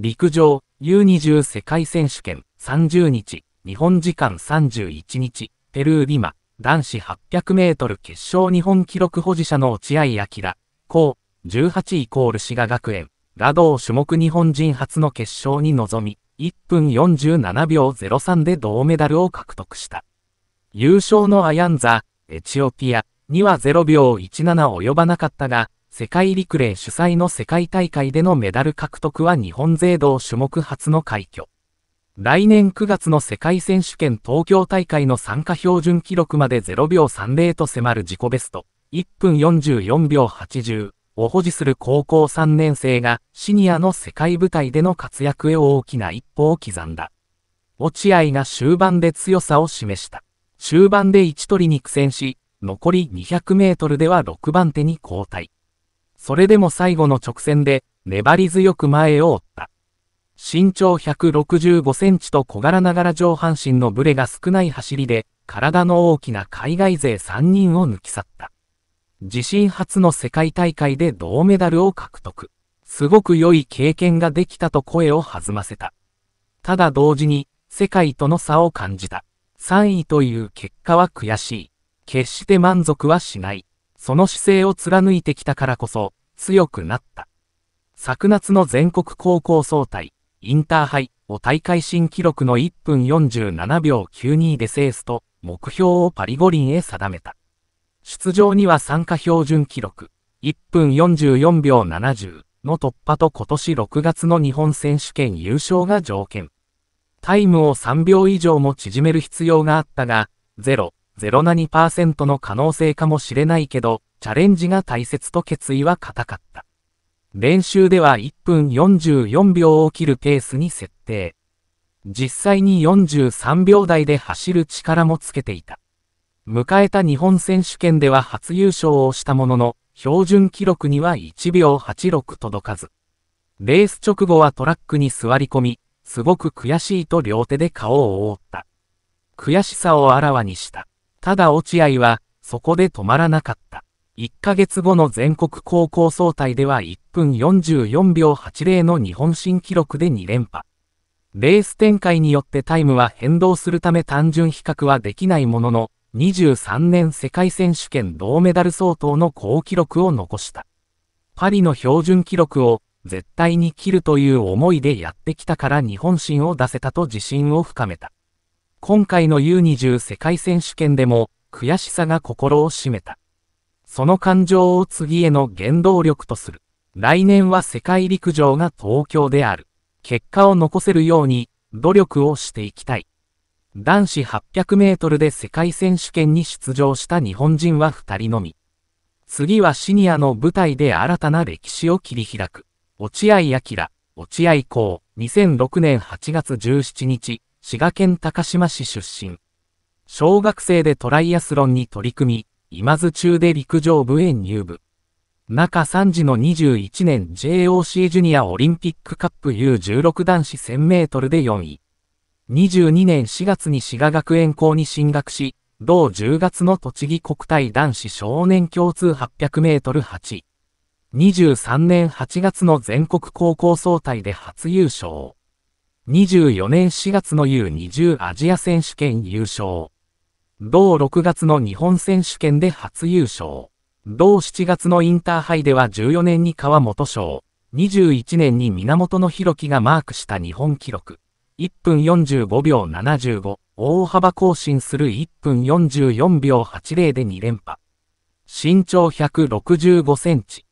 陸上 U20 世界選手権30日、日本時間31日、ペルーリマ、男子800メートル決勝日本記録保持者の落合明、高、18イコール滋賀学園、ド同種目日本人初の決勝に臨み、1分47秒03で銅メダルを獲得した。優勝のアヤンザ、エチオピアには0秒17及ばなかったが、世界陸連主催の世界大会でのメダル獲得は日本勢同種目初の快挙。来年9月の世界選手権東京大会の参加標準記録まで0秒30と迫る自己ベスト、1分44秒80を保持する高校3年生が、シニアの世界舞台での活躍へ大きな一歩を刻んだ。落合が終盤で強さを示した。終盤で1取りに苦戦し、残り200メートルでは6番手に交代。それでも最後の直線で、粘り強く前を追った。身長165センチと小柄ながら上半身のブレが少ない走りで、体の大きな海外勢3人を抜き去った。自身初の世界大会で銅メダルを獲得。すごく良い経験ができたと声を弾ませた。ただ同時に、世界との差を感じた。3位という結果は悔しい。決して満足はしない。その姿勢を貫いてきたからこそ、強くなった。昨夏の全国高校総体、インターハイを大会新記録の1分47秒92で制すと、目標をパリ五輪へ定めた。出場には参加標準記録、1分44秒70の突破と今年6月の日本選手権優勝が条件。タイムを3秒以上も縮める必要があったが、0、0.7%の可能性かもしれないけど、チャレンジが大切と決意は固かった。練習では1分44秒を切るペースに設定。実際に43秒台で走る力もつけていた。迎えた日本選手権では初優勝をしたものの、標準記録には1秒86届かず。レース直後はトラックに座り込み、すごく悔しいと両手で顔を覆った。悔しさをあらわにした。ただ落合は、そこで止まらなかった。1ヶ月後の全国高校総体では1分44秒80の日本新記録で2連覇。レース展開によってタイムは変動するため単純比較はできないものの、23年世界選手権銅メダル相当の好記録を残した。パリの標準記録を絶対に切るという思いでやってきたから日本新を出せたと自信を深めた。今回の U20 世界選手権でも悔しさが心を占めた。その感情を次への原動力とする。来年は世界陸上が東京である。結果を残せるように努力をしていきたい。男子800メートルで世界選手権に出場した日本人は2人のみ。次はシニアの舞台で新たな歴史を切り開く。落合明、落合孝、2006年8月17日。滋賀県高島市出身。小学生でトライアスロンに取り組み、今津中で陸上部へ入部。中3時の21年 JOC ジュニアオリンピックカップ U16 男子1000メートルで4位。22年4月に滋賀学園校に進学し、同10月の栃木国体男子少年共通800メートル8。23年8月の全国高校総体で初優勝。2 4年4月の U20 アジア選手権優勝。同6月の日本選手権で初優勝。同7月のインターハイでは14年に川本賞。21年に源の弘樹がマークした日本記録。1分45秒75、大幅更新する1分44秒80で2連覇。身長165センチ。